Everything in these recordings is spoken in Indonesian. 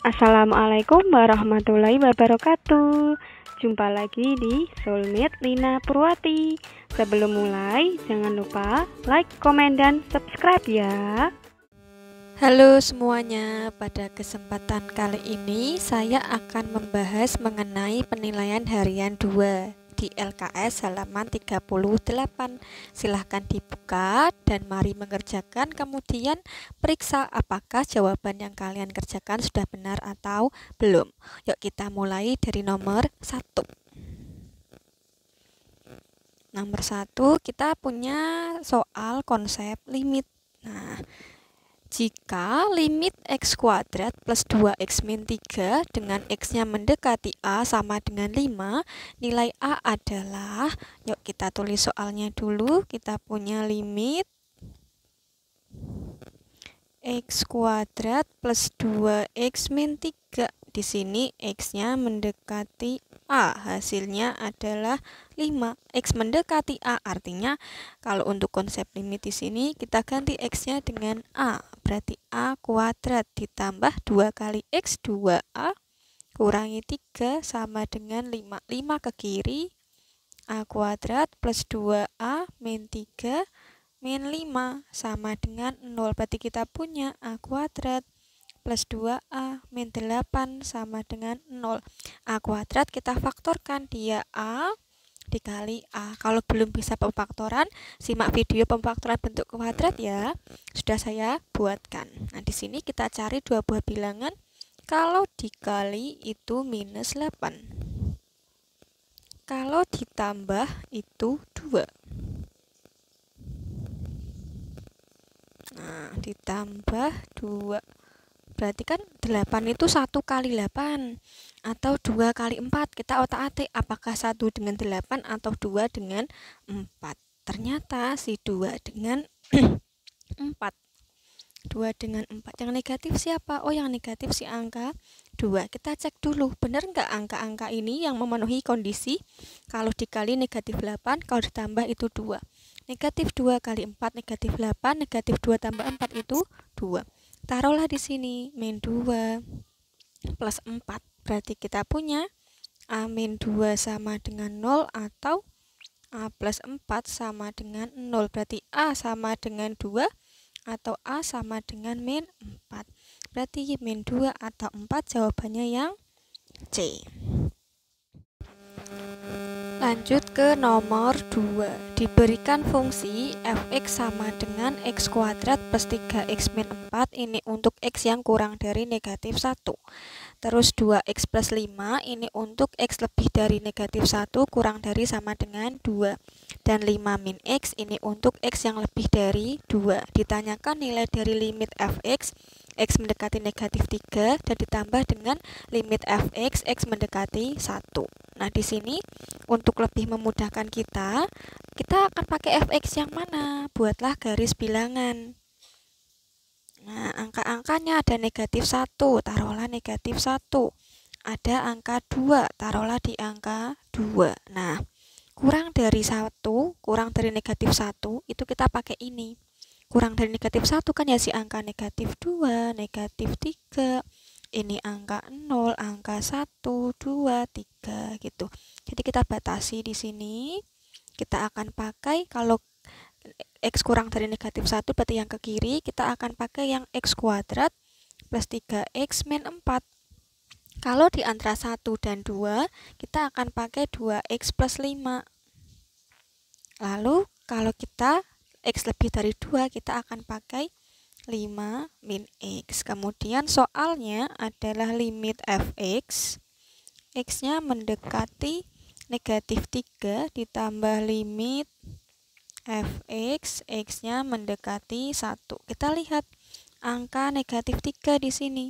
Assalamualaikum warahmatullahi wabarakatuh. Jumpa lagi di Soulmate Lina Purwati. Sebelum mulai, jangan lupa like, komen, dan subscribe ya. Halo semuanya, pada kesempatan kali ini saya akan membahas mengenai penilaian harian 2 di LKS halaman 38. Silahkan dibuka dan mari mengerjakan. Kemudian periksa apakah jawaban yang kalian kerjakan sudah benar atau belum. Yuk kita mulai dari nomor 1. Nomor 1 kita punya soal konsep limit. Nah, jika limit x kuadrat plus 2x min 3 dengan x-nya mendekati a sama dengan 5, nilai a adalah, yuk kita tulis soalnya dulu, kita punya limit x kuadrat plus 2x min 3. Di sini x-nya mendekati a, hasilnya adalah 5. x mendekati a artinya kalau untuk konsep limit di sini kita ganti x-nya dengan a berarti A kuadrat ditambah 2 kali X 2A kurangi 3 sama dengan 5. 5 ke kiri, A kuadrat plus 2A min 3 min 5 sama dengan 0. Berarti kita punya A kuadrat plus 2A min 8 sama dengan 0. A kuadrat kita faktorkan dia A dikali A. Kalau belum bisa pemfaktoran, simak video pemfaktoran bentuk kuadrat ya. Sudah saya buatkan. Nah, di sini kita cari dua buah bilangan. Kalau dikali itu minus 8. Kalau ditambah itu 2. Nah, ditambah 2 berarti kan 8 itu 1 kali 8 atau 2 kali 4 kita otak-atik apakah 1 dengan 8 atau 2 dengan 4 ternyata si 2 dengan 4 2 dengan 4 yang negatif siapa? oh yang negatif si angka 2 kita cek dulu benar nggak angka-angka ini yang memenuhi kondisi kalau dikali negatif 8 kalau ditambah itu 2 negatif 2 kali 4 negatif 8 negatif 2 tambah 4 itu 2 taruhlah di sini min 2 plus 4 berarti kita punya A min 2 sama dengan 0 atau A plus 4 sama dengan 0 berarti A sama dengan 2 atau A sama dengan min 4 berarti min 2 atau 4 jawabannya yang C Lanjut ke nomor 2. Diberikan fungsi fx sama dengan x kuadrat plus 3x min 4 ini untuk x yang kurang dari negatif 1. Terus 2x plus 5 ini untuk x lebih dari negatif 1 kurang dari sama dengan 2. Dan 5 min x ini untuk x yang lebih dari 2. Ditanyakan nilai dari limit fx, x mendekati negatif 3 dan ditambah dengan limit fx, x mendekati 1. Nah di sini untuk lebih memudahkan kita, kita akan pakai fx yang mana? Buatlah garis bilangan. Nah, angka-angkanya ada negatif 1, taruhlah negatif 1. Ada angka 2, taruhlah di angka 2. Nah, kurang dari 1, kurang dari negatif 1, itu kita pakai ini. Kurang dari negatif 1 kan ya si angka negatif 2, negatif 3, ini angka 0, angka 1, 2, 3 gitu. Jadi kita batasi di sini. Kita akan pakai kalau X kurang dari negatif 1 berarti yang ke kiri kita akan pakai yang X kuadrat plus 3X min 4 kalau di antara 1 dan 2 kita akan pakai 2X plus 5 lalu kalau kita X lebih dari 2 kita akan pakai 5 min X kemudian soalnya adalah limit fx X nya mendekati negatif 3 ditambah limit fx, x-nya mendekati 1. Kita lihat angka negatif 3 di sini.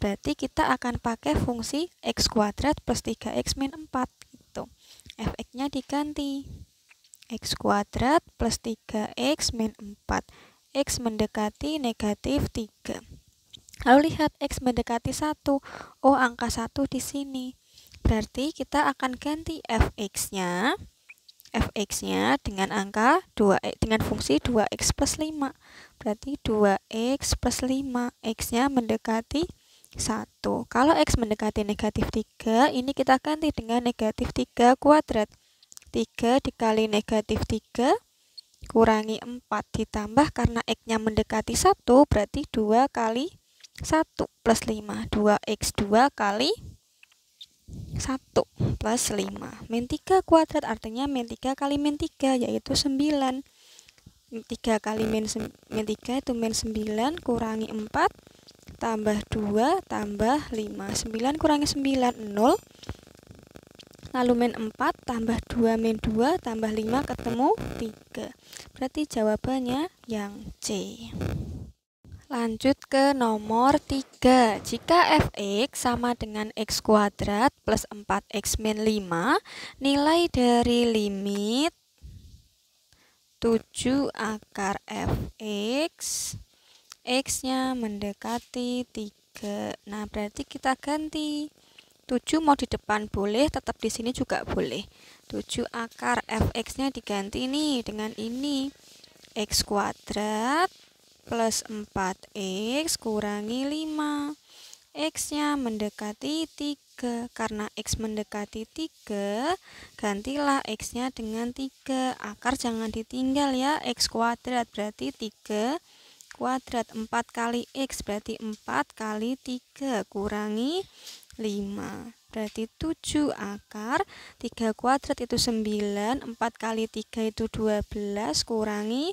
Berarti kita akan pakai fungsi x kuadrat plus 3x min 4. Gitu. fx-nya diganti. x kuadrat plus 3x min 4. x mendekati negatif 3. Lalu lihat x mendekati 1. Oh, angka 1 di sini. Berarti kita akan ganti fx-nya fx-nya dengan angka 2x e, dengan fungsi 2x plus 5 berarti 2x plus 5 x-nya mendekati 1 kalau x mendekati negatif 3 ini kita ganti dengan negatif 3 kuadrat 3 dikali negatif 3 kurangi 4 ditambah karena x-nya mendekati 1 berarti 2 kali 1 plus 5 2x 2 kali 1 plus 5 Min 3 kuadrat artinya min 3 kali min 3 yaitu 9 3 kali min, min 3 itu min 9 kurangi 4 tambah 2 tambah 5 9 kurangi 9 0 lalu min 4 tambah 2 min 2 tambah 5 ketemu 3 berarti jawabannya yang C Lanjut ke nomor 3. Jika fx sama dengan x kuadrat plus 4x min 5, nilai dari limit 7 akar fx, x-nya mendekati 3. Nah, berarti kita ganti. 7 mau di depan boleh, tetap di sini juga boleh. 7 akar fx-nya diganti nih dengan ini. x kuadrat plus 4x kurangi 5 x-nya mendekati 3 karena x mendekati 3 gantilah x-nya dengan 3 akar jangan ditinggal ya x kuadrat berarti 3 kuadrat 4 kali x berarti 4 kali 3 kurangi 5 berarti 7 akar 3 kuadrat itu 9 4 kali 3 itu 12 kurangi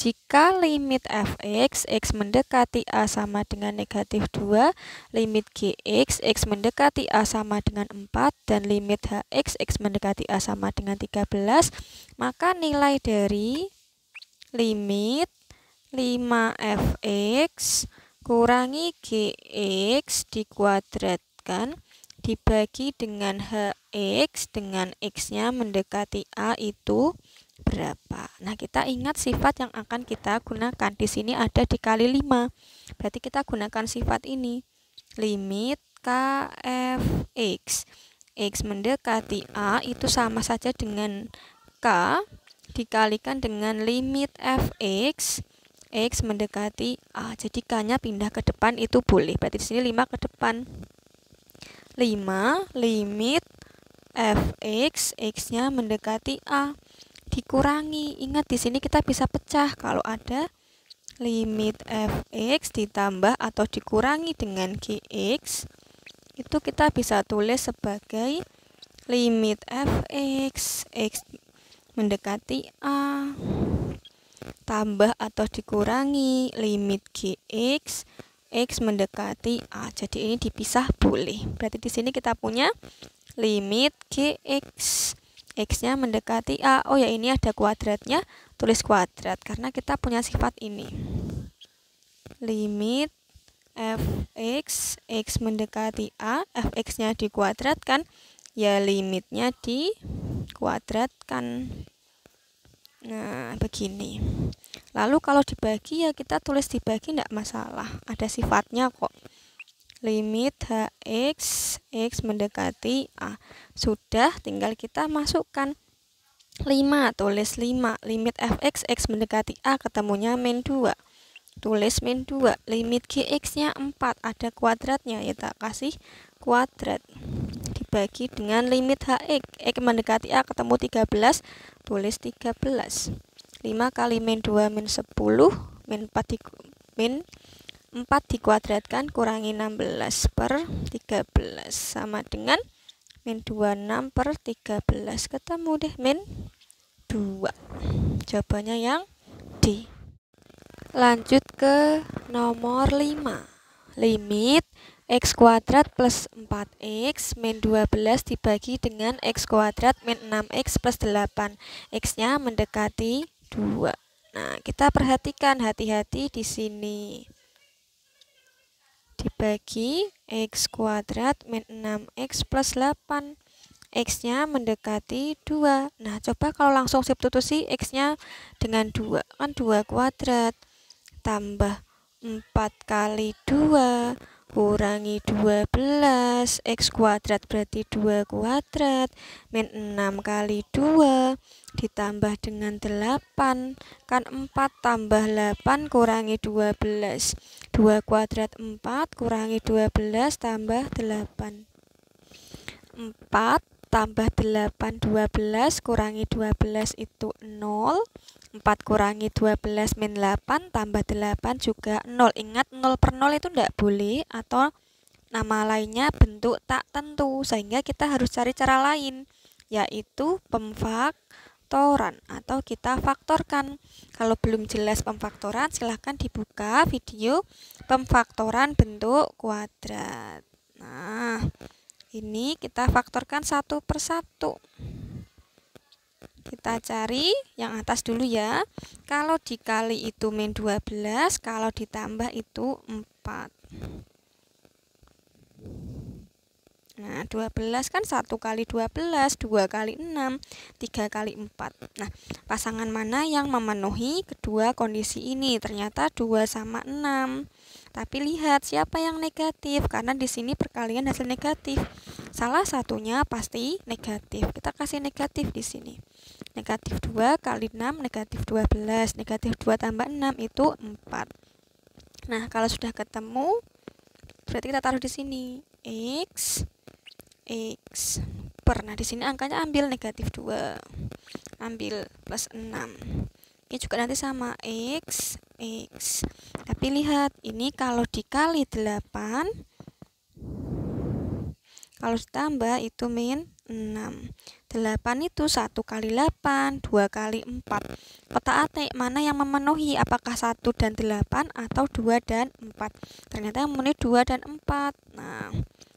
Jika limit fx, x mendekati a sama dengan negatif 2, limit gx, x mendekati a sama dengan 4, dan limit hx, x mendekati a sama dengan 13, maka nilai dari limit 5fx kurangi gx dikuadratkan dibagi dengan hx dengan x-nya mendekati a itu berapa. Nah, kita ingat sifat yang akan kita gunakan. Di sini ada dikali 5. Berarti kita gunakan sifat ini. Limit KFX. X mendekati A itu sama saja dengan K dikalikan dengan limit fx x mendekati a. Jadi k-nya pindah ke depan itu boleh. Berarti di sini 5 ke depan. 5 limit fx x-nya mendekati a dikurangi. Ingat di sini kita bisa pecah kalau ada limit fx ditambah atau dikurangi dengan gx itu kita bisa tulis sebagai limit fx x mendekati a tambah atau dikurangi limit gx x mendekati a jadi ini dipisah boleh berarti di sini kita punya limit gx X-nya mendekati A. Oh ya, ini ada kuadratnya, tulis kuadrat karena kita punya sifat ini. Limit f x x mendekati a f x nya dikuadratkan ya limitnya dikuadratkan nah begini lalu kalau dibagi ya kita tulis dibagi tidak masalah ada sifatnya kok limit hx x mendekati a sudah tinggal kita masukkan 5 tulis 5 limit fx x mendekati a ketemunya min 2 tulis min 2 limit gx nya 4 ada kuadratnya ya tak kasih kuadrat dibagi dengan limit hx x mendekati a ketemu 13 tulis 13 5 kali min 2 min 10 min 4 min 4 dikuadratkan kurangi 16 per 13 sama dengan min 26 per 13 ketemu deh min 2 jawabannya yang D lanjut ke nomor 5 limit x kuadrat plus 4x min 12 dibagi dengan x kuadrat min 6x plus 8 x nya mendekati 2 nah kita perhatikan hati-hati di sini dibagi X kuadrat min 6X plus 8 X-nya mendekati 2 Nah coba kalau langsung substitusi X-nya dengan 2 Kan 2 kuadrat Tambah 4 kali 2 kurangi 12 X kuadrat berarti 2 kuadrat min 6 kali 2 ditambah dengan 8 kan 4 tambah 8 kurangi 12 2 kuadrat 4 kurangi 12 tambah 8 4 tambah 8 12 kurangi 12 itu 0 4 kurangi 12 min 8 tambah 8 juga 0. Ingat 0 per 0 itu tidak boleh atau nama lainnya bentuk tak tentu. Sehingga kita harus cari cara lain yaitu pemfaktoran atau kita faktorkan. Kalau belum jelas pemfaktoran silahkan dibuka video pemfaktoran bentuk kuadrat. Nah, ini kita faktorkan satu persatu. Kita cari yang atas dulu ya. Kalau dikali itu min 12, kalau ditambah itu 4. Nah, 12 kan 1 kali 12, 2 kali 6, 3 kali 4. Nah, pasangan mana yang memenuhi kedua kondisi ini? Ternyata 2 sama 6. Tapi lihat siapa yang negatif karena di sini perkalian hasil negatif. Salah satunya pasti negatif. Kita kasih negatif di sini. Negatif 2 kali 6 negatif 12. Negatif 2 tambah 6 itu 4. Nah, kalau sudah ketemu, berarti kita taruh di sini. X, X. Per. Nah, di sini angkanya ambil negatif 2. Ambil plus 6. Ini juga nanti sama X, X. Tapi lihat, ini kalau dikali 8, kalau ditambah itu min 6 8 itu 1 kali 8, 2 kali 4. Otak atik mana yang memenuhi apakah 1 dan 8 atau 2 dan 4. Ternyata yang memenuhi 2 dan 4. Nah,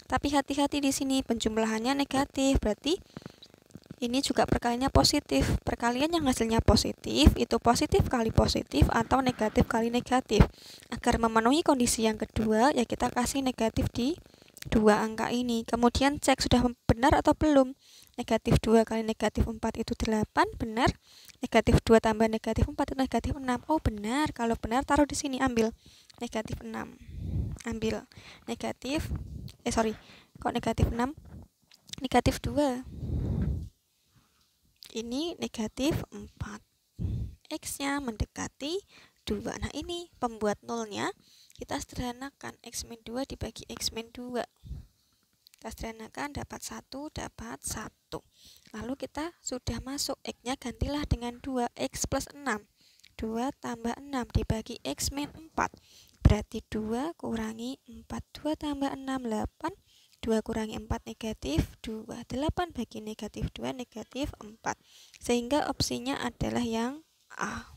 tapi hati-hati di sini penjumlahannya negatif. Berarti ini juga perkaliannya positif. Perkalian yang hasilnya positif itu positif kali positif atau negatif kali negatif. Agar memenuhi kondisi yang kedua, ya kita kasih negatif di dua angka ini. Kemudian cek sudah benar atau belum negatif 2 kali negatif 4 itu 8 benar negatif 2 tambah negatif 4 itu negatif 6 oh benar kalau benar taruh di sini ambil negatif 6 ambil negatif eh sorry kok negatif 6 negatif 2 ini negatif 4 X nya mendekati 2 nah ini pembuat nolnya kita sederhanakan X min 2 dibagi X min 2 Dasdranakan dapat 1, dapat 1. Lalu kita sudah masuk X-nya gantilah dengan 2X plus 6. 2 tambah 6 dibagi X min 4. Berarti 2 kurangi 4. 2 tambah 6, 8. 2 kurangi 4 negatif 2. 8 bagi negatif 2 negatif 4. Sehingga opsinya adalah yang A.